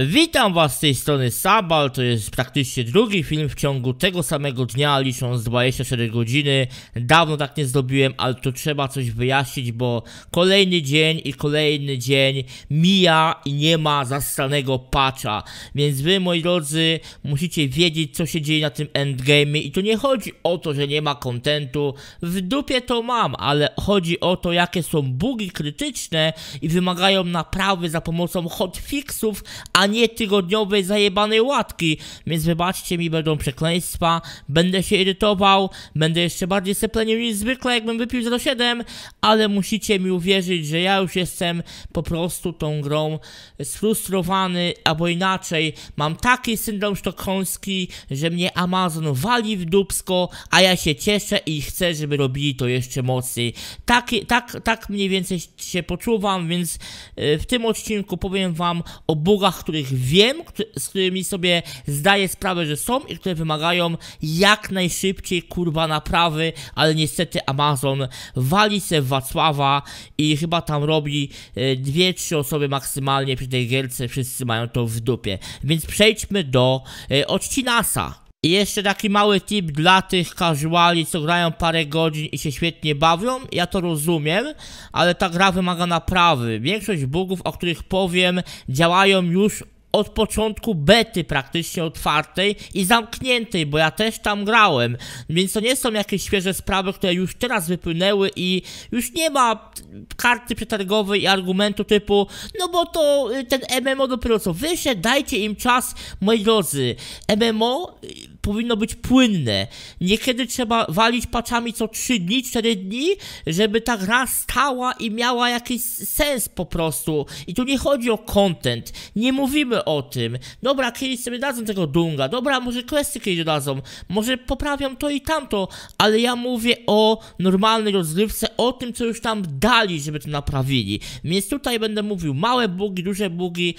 Witam Was z tej strony Sabal, to jest praktycznie drugi film w ciągu tego samego dnia, licząc 24 godziny. Dawno tak nie zrobiłem, ale to trzeba coś wyjaśnić, bo kolejny dzień i kolejny dzień mija i nie ma zastanego patcha. Więc Wy, moi drodzy, musicie wiedzieć, co się dzieje na tym endgame i tu nie chodzi o to, że nie ma kontentu, w dupie to mam, ale chodzi o to, jakie są bugi krytyczne i wymagają naprawy za pomocą hotfixów, a a nie tygodniowe zajebane łatki. Więc wybaczcie mi, będą przekleństwa, będę się irytował, będę jeszcze bardziej seplenił niż zwykle, jakbym wypił 07, ale musicie mi uwierzyć, że ja już jestem po prostu tą grą sfrustrowany, albo inaczej, mam taki syndrom sztokholmski, że mnie Amazon wali w dubsko, a ja się cieszę i chcę, żeby robili to jeszcze mocniej. Tak, tak, tak mniej więcej się poczuwam, więc e, w tym odcinku powiem wam o bugach, które których wiem, z którymi sobie zdaję sprawę, że są i które wymagają jak najszybciej kurwa naprawy, ale niestety Amazon wali se w Wacława i chyba tam robi e, dwie, trzy osoby maksymalnie przy tej gierce, wszyscy mają to w dupie. Więc przejdźmy do e, odcinasa. I jeszcze taki mały tip dla tych casuali, co grają parę godzin i się świetnie bawią. Ja to rozumiem, ale ta gra wymaga naprawy. Większość bugów, o których powiem, działają już od początku bety praktycznie otwartej i zamkniętej, bo ja też tam grałem. Więc to nie są jakieś świeże sprawy, które już teraz wypłynęły i już nie ma karty przetargowej i argumentu typu no bo to y, ten MMO dopiero co wyszedł, dajcie im czas, moi drodzy. MMO powinno być płynne. Niekiedy trzeba walić paczami co 3 dni, 4 dni, żeby ta gra stała i miała jakiś sens po prostu. I tu nie chodzi o content, nie mówimy o tym. Dobra, kiedyś sobie dadzą tego Dunga, dobra, może questy kiedyś dadzą, może poprawią to i tamto, ale ja mówię o normalnej rozgrywce, o tym, co już tam dali, żeby to naprawili. Więc tutaj będę mówił małe bugi, duże bugi,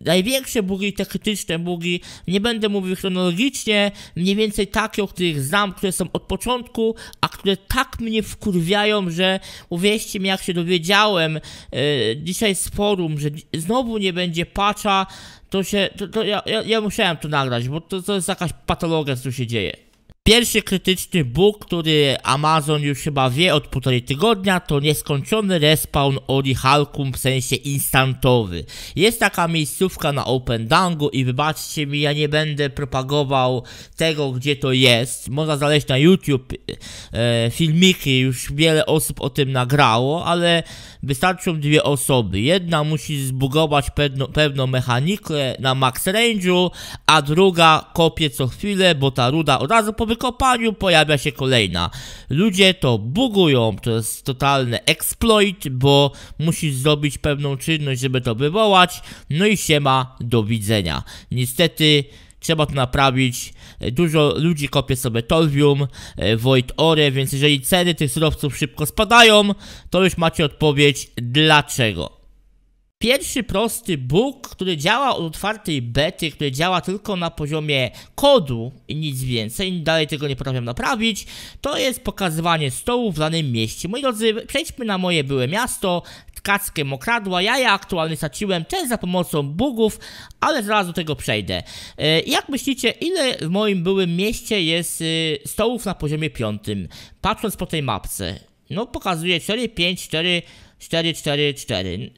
największe bugi, te krytyczne bugi, nie będę mówił chronologicznie, mniej więcej takie, o których znam, które są od początku, a które tak mnie wkurwiają, że uwierzcie mi, jak się dowiedziałem yy, dzisiaj z forum, że znowu nie będzie patcha, to się, to, to ja, ja, ja musiałem to nagrać, bo to, to jest jakaś patologia, co tu się dzieje. Pierwszy krytyczny bóg, który Amazon już chyba wie od półtorej tygodnia, to nieskończony respawn Ori Halkum w sensie instantowy. Jest taka miejscówka na Open Dangu i wybaczcie mi, ja nie będę propagował tego, gdzie to jest. Można znaleźć na YouTube e, filmiki, już wiele osób o tym nagrało, ale wystarczą dwie osoby. Jedna musi zbugować pewno, pewną mechanikę na Max Range'u, a druga kopie co chwilę, bo ta ruda od razu powykonała kopaniu pojawia się kolejna. Ludzie to bugują, to jest totalny exploit, bo musisz zrobić pewną czynność, żeby to wywołać, no i się ma do widzenia. Niestety trzeba to naprawić. Dużo ludzi kopie sobie Tolvium, e, Void Ore, więc jeżeli ceny tych surowców szybko spadają, to już macie odpowiedź dlaczego. Pierwszy prosty bóg, który działa od otwartej bety, który działa tylko na poziomie kodu i nic więcej, dalej tego nie potrafię naprawić, to jest pokazywanie stołu w danym mieście. Moi drodzy, przejdźmy na moje byłe miasto, tkackiem Mokradła. Ja je aktualnie straciłem też za pomocą bugów, ale zaraz do tego przejdę. E, jak myślicie, ile w moim byłym mieście jest y, stołów na poziomie piątym? Patrząc po tej mapce. No pokazuje 4, 5, 4, 4, 4, 4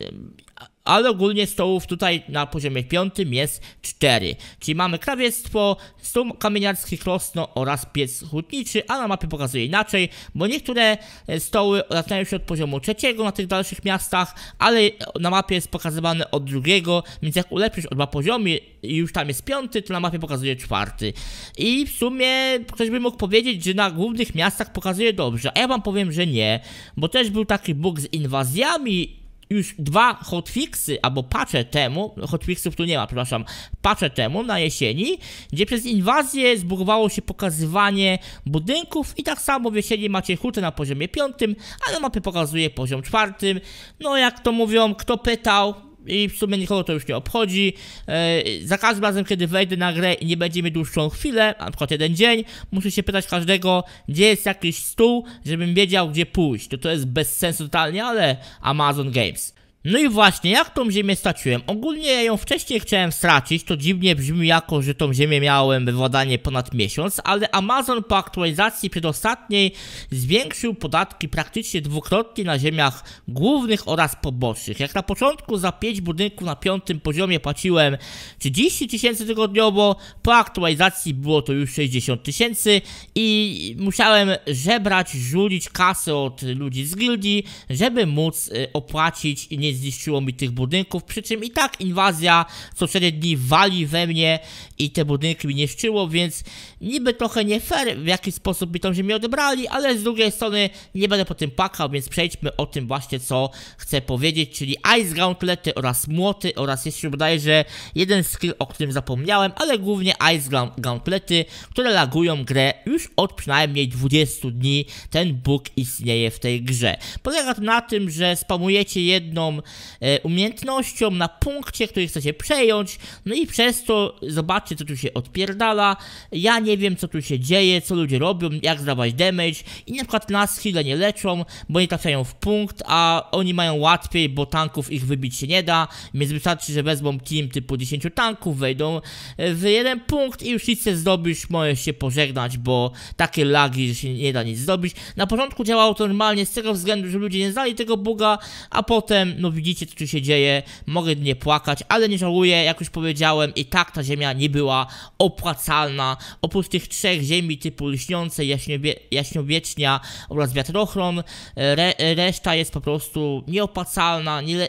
ale ogólnie stołów tutaj na poziomie piątym jest 4. Czyli mamy krawiectwo, stół kamieniarski, krosno oraz piec hutniczy, a na mapie pokazuje inaczej, bo niektóre e, stoły zaczynają się od poziomu trzeciego na tych dalszych miastach, ale na mapie jest pokazywane od drugiego, więc jak ulepszysz o dwa poziomy i już tam jest piąty, to na mapie pokazuje czwarty. I w sumie ktoś by mógł powiedzieć, że na głównych miastach pokazuje dobrze, a ja wam powiem, że nie, bo też był taki bóg z inwazjami już dwa hotfixy albo pacze temu, hotfixów tu nie ma, przepraszam, pacze temu na jesieni, gdzie przez inwazję zbugowało się pokazywanie budynków i tak samo w jesieni macie hutę na poziomie piątym, ale mapy pokazuje poziom czwartym. No jak to mówią, kto pytał, i w sumie nikogo to już nie obchodzi. E, za każdym razem, kiedy wejdę na grę i nie będziemy dłuższą chwilę, na przykład jeden dzień, muszę się pytać każdego, gdzie jest jakiś stół, żebym wiedział, gdzie pójść. To to jest bez sensu totalnie, ale Amazon Games. No i właśnie, jak tą ziemię straciłem? Ogólnie ja ją wcześniej chciałem stracić, to dziwnie brzmi jako, że tą ziemię miałem wywładanie ponad miesiąc, ale Amazon po aktualizacji przedostatniej zwiększył podatki praktycznie dwukrotnie na ziemiach głównych oraz poboczych. Jak na początku za 5 budynków na piątym poziomie płaciłem 30 tysięcy tygodniowo, po aktualizacji było to już 60 tysięcy i musiałem żebrać, żulić kasę od ludzi z gildii, żeby móc y, opłacić i nie zniszczyło mi tych budynków, przy czym i tak inwazja co 4 dni wali we mnie i te budynki mi niszczyło, więc niby trochę nie fair w jaki sposób mi tą ziemię odebrali, ale z drugiej strony nie będę po tym pakał, więc przejdźmy o tym właśnie co chcę powiedzieć, czyli Ice Gauntlety oraz młoty oraz jeszcze bodajże jeden skill, o którym zapomniałem, ale głównie Ice Gauntlety, które lagują grę już od przynajmniej 20 dni ten bóg istnieje w tej grze. Polega to na tym, że spamujecie jedną E, umiejętnością, na punkcie, który chcecie przejąć, no i przez to zobaczcie, co tu się odpierdala. Ja nie wiem, co tu się dzieje, co ludzie robią, jak zdawać damage i na przykład nas chwilę nie leczą, bo nie trafiają w punkt, a oni mają łatwiej, bo tanków ich wybić się nie da, więc wystarczy, że wezmą team typu 10 tanków, wejdą e, w jeden punkt i już nic nie zdobysz, możesz się pożegnać, bo takie lagi, że się nie da nic zrobić. Na początku działało to normalnie z tego względu, że ludzie nie znali tego buga, a potem, no widzicie co tu się dzieje, mogę nie płakać, ale nie żałuję, jak już powiedziałem, i tak ta ziemia nie była opłacalna. Oprócz tych trzech ziemi typu lśniące, jaśniobie jaśniowiecznia oraz wiatrochron, e, re e, reszta jest po prostu nieopłacalna, nie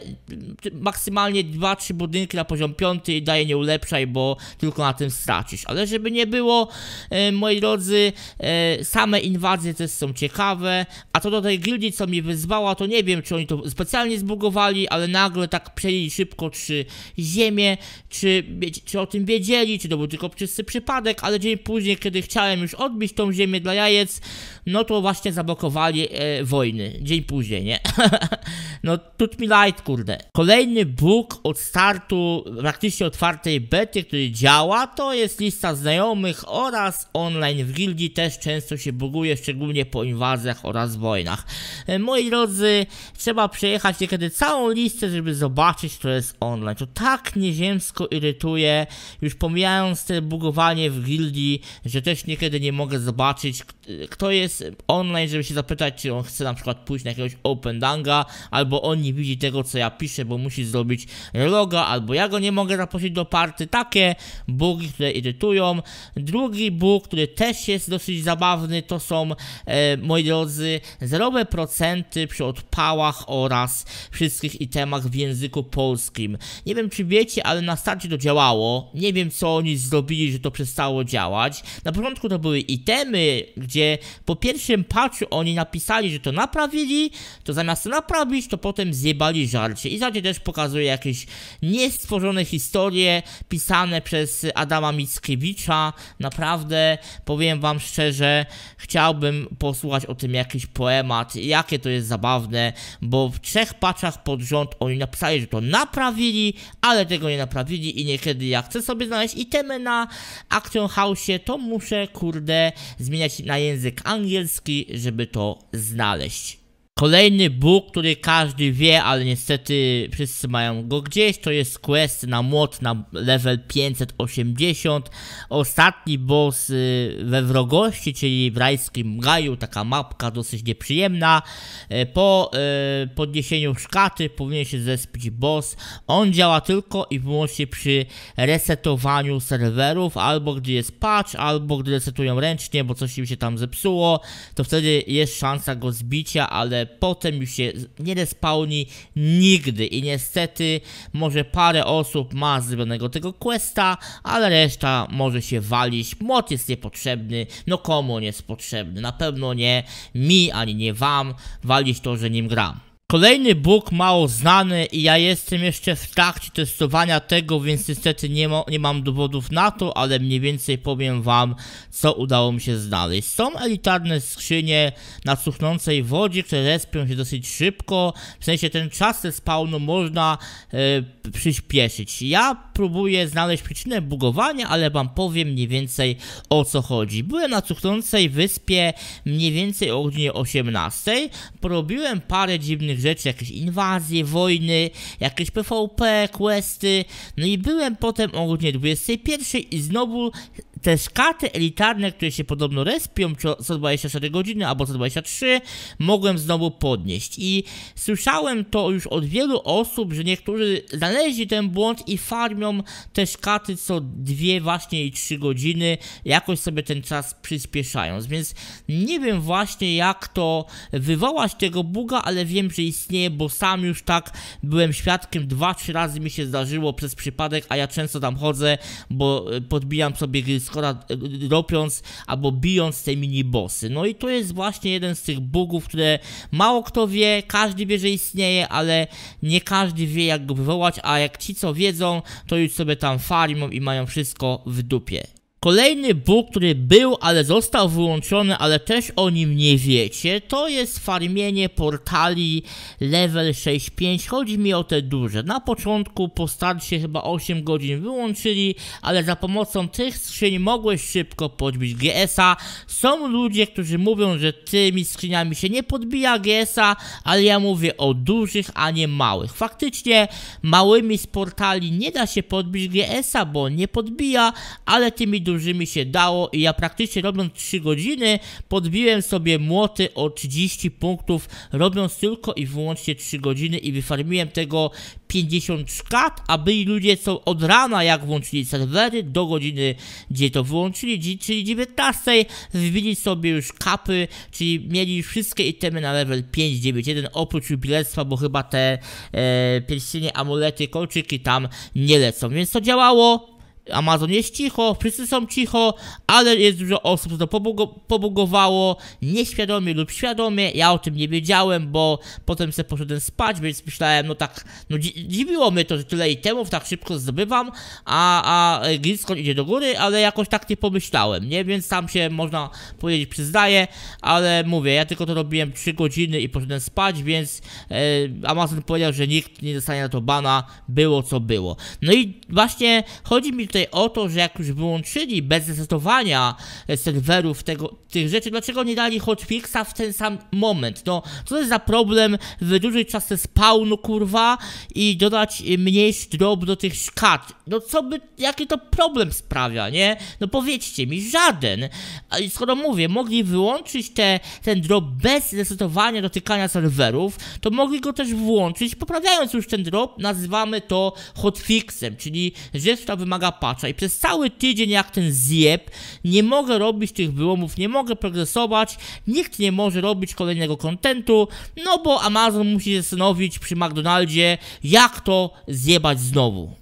maksymalnie 2-3 budynki na poziom 5 i daje nie ulepszaj, bo tylko na tym stracisz. Ale żeby nie było, e, moi drodzy, e, same inwazje też są ciekawe, a co do tej gildii, co mi wyzwała, to nie wiem, czy oni to specjalnie zbugowali, ale nagle tak przejęli szybko czy ziemię, czy, czy o tym wiedzieli, czy to był tylko czysty przypadek, ale dzień później, kiedy chciałem już odbić tą ziemię dla jajec, no to właśnie zablokowali e, wojny. Dzień później, nie? no tut mi light, kurde. Kolejny bóg od startu praktycznie otwartej bety, który działa, to jest lista znajomych oraz online w gildii też często się buguje, szczególnie po inwazjach oraz wojnach. E, moi drodzy, trzeba przejechać niekiedy całą listę, żeby zobaczyć, co jest online. To tak nieziemsko irytuje, już pomijając te bugowanie w gildii, że też niekiedy nie mogę zobaczyć, kto jest online, żeby się zapytać, czy on chce na przykład pójść na jakiegoś open danga, albo on nie widzi tego, co ja piszę, bo musi zrobić loga, albo ja go nie mogę zaprosić do party. Takie bugi, które irytują. Drugi bug, który też jest dosyć zabawny, to są, e, moi drodzy, zerowe procenty przy odpałach oraz wszystkich i itemach w języku polskim. Nie wiem czy wiecie, ale na starcie to działało. Nie wiem co oni zrobili, że to przestało działać. Na początku to były itemy, gdzie po pierwszym patchu oni napisali, że to naprawili, to zamiast naprawić, to potem zjebali żarcie. I żarcie też pokazuje jakieś niestworzone historie pisane przez Adama Mickiewicza. Naprawdę, powiem wam szczerze, chciałbym posłuchać o tym jakiś poemat, jakie to jest zabawne, bo w trzech paczach po pod rząd oni napisali, że to naprawili, ale tego nie naprawili i niekiedy ja chcę sobie znaleźć itemy na Action House, to muszę kurde zmieniać na język angielski, żeby to znaleźć. Kolejny bóg, który każdy wie, ale niestety wszyscy mają go gdzieś, to jest quest na młot na level 580. Ostatni boss y, we wrogości, czyli w rajskim gaju, taka mapka dosyć nieprzyjemna. Y, po y, podniesieniu szkaty powinien się zespić boss. On działa tylko i wyłącznie przy resetowaniu serwerów, albo gdy jest patch, albo gdy resetują ręcznie, bo coś im się tam zepsuło, to wtedy jest szansa go zbicia, ale potem już się nie respawni nigdy i niestety może parę osób ma zrobionego tego questa, ale reszta może się walić, moc jest niepotrzebny, no komu on jest potrzebny, na pewno nie mi, ani nie wam, walić to, że nim gram. Kolejny Bóg mało znany i ja jestem jeszcze w trakcie testowania tego, więc niestety nie, ma, nie mam dowodów na to, ale mniej więcej powiem wam, co udało mi się znaleźć. Są elitarne skrzynie na suchnącej wodzie, które respią się dosyć szybko, w sensie ten czas spawnu można yy, przyspieszyć. Ja próbuję znaleźć przyczynę bugowania, ale wam powiem mniej więcej o co chodzi. Byłem na cuchnącej wyspie mniej więcej o godzinie 18. Porobiłem parę dziwnych rzeczy, jakieś inwazje, wojny, jakieś PvP, questy. No i byłem potem o godzinie 21 i znowu te skaty elitarne, które się podobno respią co 24 godziny albo co 23, mogłem znowu podnieść. I słyszałem to już od wielu osób, że niektórzy znaleźli ten błąd i farmią te skaty co dwie właśnie i 3 godziny, jakoś sobie ten czas przyspieszając. Więc nie wiem właśnie jak to wywołać tego buga, ale wiem, że istnieje, bo sam już tak byłem świadkiem, 2-3 razy mi się zdarzyło przez przypadek, a ja często tam chodzę, bo e, podbijam sobie gry z przeszkoda e, robiąc albo bijąc te mini-bossy. No i to jest właśnie jeden z tych bugów, które mało kto wie, każdy wie, że istnieje, ale nie każdy wie jak go wywołać, a jak ci co wiedzą, to już sobie tam farmią i mają wszystko w dupie. Kolejny bóg, który był, ale został wyłączony, ale też o nim nie wiecie, to jest farmienie portali level 6.5. Chodzi mi o te duże. Na początku po starcie chyba 8 godzin wyłączyli, ale za pomocą tych skrzyń mogłeś szybko podbić GS-a. Są ludzie, którzy mówią, że tymi skrzyniami się nie podbija GS-a, ale ja mówię o dużych, a nie małych. Faktycznie małymi z portali nie da się podbić GS-a, bo nie podbija, ale tymi dużymi mi się dało i ja praktycznie robiąc 3 godziny podbiłem sobie młoty o 30 punktów robiąc tylko i wyłącznie 3 godziny i wyfarmiłem tego 50 szkat, a byli ludzie co od rana jak włączyli serwery do godziny gdzie to wyłączyli, czyli 19 wybili sobie już kapy, czyli mieli już wszystkie itemy na level 5, 9, 1 oprócz jubilerstwa, bo chyba te e, pierścienie, amulety, kolczyki tam nie lecą, więc to działało Amazon jest cicho, wszyscy są cicho, ale jest dużo osób, co to pobugowało nieświadomie lub świadomie. Ja o tym nie wiedziałem, bo potem sobie poszedłem spać, więc myślałem, no tak, no dzi dziwiło mnie to, że tyle itemów tak szybko zdobywam, a, a Griskon idzie do góry, ale jakoś tak nie pomyślałem, nie? Więc tam się, można powiedzieć, przyznaję, ale mówię, ja tylko to robiłem 3 godziny i poszedłem spać, więc e, Amazon powiedział, że nikt nie dostanie na to bana, było co było. No i właśnie chodzi mi tutaj o to, że jak już wyłączyli bez zesetowania e, serwerów tego, tych rzeczy, dlaczego nie dali hotfixa w ten sam moment? No, co to jest za problem wydłużyć czas spawnu, kurwa, i dodać e, mniejszy drop do tych szkat? No co by, jaki to problem sprawia, nie? No powiedzcie mi, żaden. Skoro mówię, mogli wyłączyć te, ten drop bez zesetowania dotykania serwerów, to mogli go też włączyć, poprawiając już ten drop, nazywamy to hotfixem, czyli rzecz, która wymaga i przez cały tydzień jak ten zjeb nie mogę robić tych wyłomów, nie mogę progresować, nikt nie może robić kolejnego kontentu, no bo Amazon musi zastanowić przy McDonaldzie jak to zjebać znowu.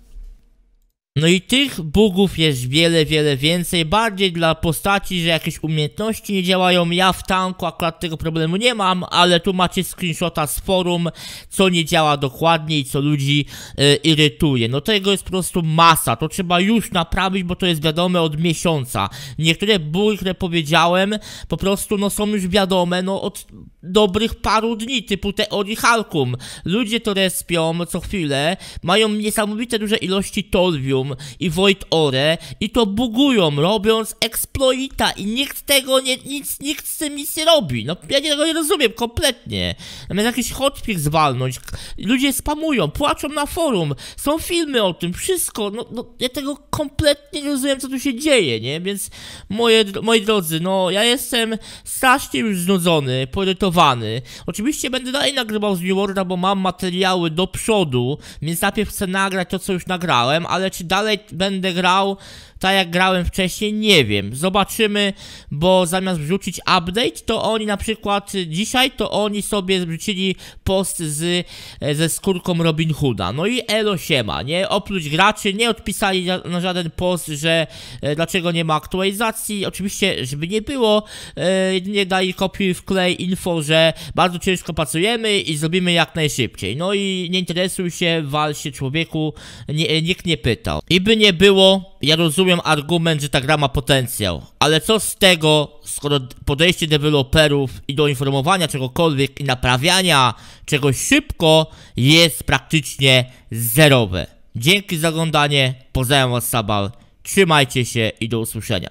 No i tych bugów jest wiele, wiele więcej, bardziej dla postaci, że jakieś umiejętności nie działają. Ja w tanku akurat tego problemu nie mam, ale tu macie screenshota z forum, co nie działa dokładnie i co ludzi e, irytuje. No tego jest po prostu masa, to trzeba już naprawić, bo to jest wiadome od miesiąca. Niektóre bugi, które powiedziałem, po prostu no są już wiadome, no od dobrych paru dni, typu teorii Halkum. Ludzie to respią co chwilę, mają niesamowite duże ilości tolwiu, Imperium i Void Ore i to bugują, robiąc exploita i nikt tego nie, nic, nikt z tym nic nie robi. No ja tego nie rozumiem kompletnie. Zamiast jakiś hotpick zwalnąć, ludzie spamują, płaczą na forum, są filmy o tym, wszystko, no, no ja tego kompletnie nie rozumiem, co tu się dzieje, nie? Więc moje, moi drodzy, no ja jestem strasznie już znudzony, porytowany. Oczywiście będę dalej nagrywał z New World, bo mam materiały do przodu, więc najpierw chcę nagrać to, co już nagrałem, ale czy dalej będę grał tak jak grałem wcześniej, nie wiem. Zobaczymy, bo zamiast wrzucić update, to oni na przykład dzisiaj, to oni sobie wrzucili post z, ze skórką Robin Hooda. No i elo siema, nie? Oprócz graczy nie odpisali na, żaden post, że e, dlaczego nie ma aktualizacji. Oczywiście, żeby nie było, e, jedynie dali kopiuj w klej info, że bardzo ciężko pracujemy i zrobimy jak najszybciej. No i nie interesuj się, wal się człowieku, nie, e, nikt nie pytał. I by nie było, ja rozumiem argument, że ta gra ma potencjał, ale co z tego, skoro podejście deweloperów i do informowania czegokolwiek i naprawiania czegoś szybko jest praktycznie zerowe. Dzięki za oglądanie, pozdrawiam was Sabal, trzymajcie się i do usłyszenia.